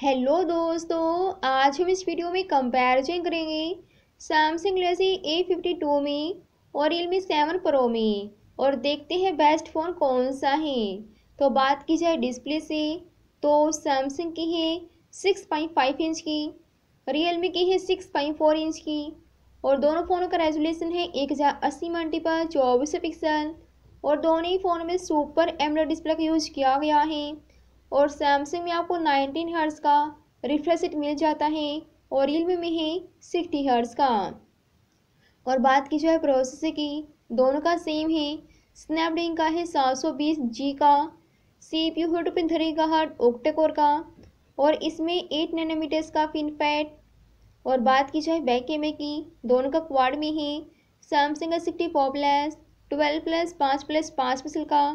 hello दोस्तों आज हम इस वीडियो में कंपैरिजन करेंगे Samsung Galaxy A fifty two में और रियलमी सेवन प्रो में और देखते हैं बेस्ट फ़ोन कौन सा है तो बात की जाए डिस्प्ले से तो सैमसंग की है सिक्स पॉइंट फाइव इंच की रियलमी की है सिक्स पॉइंट फोर इंच की और दोनों फ़ोनों का रेजोल्यूशन है एक हज़ार अस्सी मल्टी पर चौबीस पिक्सल और दोनों ही फ़ोन में सुपर एमरा डिस्प्ले का यूज़ किया गया है और सैमसंग में आपको 19 हर्ट्स का रिफ्रेश मिल जाता है और रियलमी में है 60 हर्ट्स का और बात की जो है प्रोसेसर की दोनों का सेम है स्नैपड्रैगन का है 720 जी का सी पी यू है थ्री का हर्ट ओक्टेकोर का और इसमें एट नैनोमीटर्स का फिनफैट और बात की जाए बैक कैमरे की दोनों का क्वाड में ही सैमसंग का sixty four plus twelve plus पाँच प्लस पाँच पिक्सल का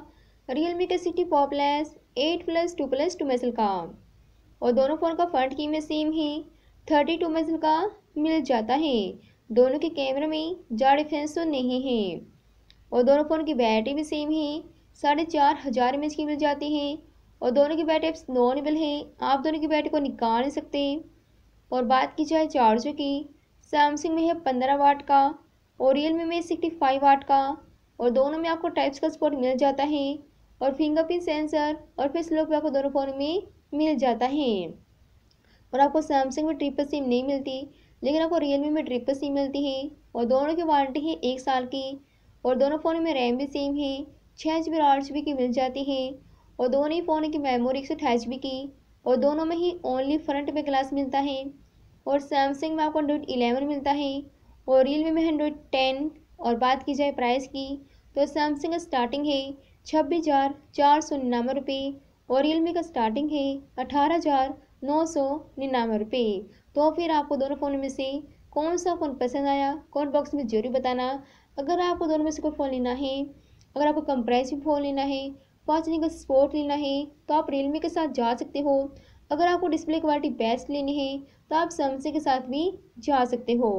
रियल मी का sixty four plus eight plus two plus two मैसल का और दोनों फ़ोन का फ्रंट में सेम है थर्टी टू मैसल का मिल जाता है दोनों के कैमरे में ज़्यादा डिफरेंस तो नहीं है और दोनों फ़ोन की बैटरी भी सेम है साढ़े चार हज़ार एम की मिल जाती है और दोनों की बैटरी नॉन एबल है आप दोनों की बैटरी को निकाल नहीं सकते और बात की जाए चार्जर की सैमसंग में है पंद्रह वाट का और रियल में सिक्सटी फाइव वाट का और दोनों में आपको टाइप्स का सपोर्ट मिल जाता है और फिंगरप्रिंट सेंसर और फिर स्लो भी आपको दोनों फ़ोन में मिल जाता है और आपको सैमसंग में ट्रिपल सिम नहीं मिलती लेकिन आपको रियलमी में ट्रिपल सिम मिलती है और दोनों की वारंटी है एक साल की और दोनों फ़ोन में रैम भी सेम है छः जी बी और आठ जी बी की मिल जाती है और दोनों ही फ़ोन की मेमोरी एक सौ अठाईस जी बी की और दोनों में ही ओनली फ्रंट में ग्लास मिलता है और सैमसंग में आपको एंड्रॉइड इलेवन मिलता है और रियलमी में एंड्रॉइड टेन और बात की जाए प्राइस की तो सैमसंग स्टार्टिंग है छब्बीस हज़ार चार सौ निन्यानवे रुपये और रियलमी का स्टार्टिंग है अठारह हज़ार नौ सौ निन्यानवे रुपये तो फिर आपको दोनों फ़ोन में से कौन सा फ़ोन पसंद आया कॉमेंट बॉक्स में जरूर बताना अगर आपको दोनों में से कोई फ़ोन लेना है अगर आपको कम प्राइस में फ़ोन लेना है पाँच इंच का स्पोर्ट लेना है तो आप रियलमी के साथ जा सकते हो अगर आपको डिस्प्ले क्वालिटी बेस्ट लेनी है तो आप सैमसंग के साथ भी जा सकते हो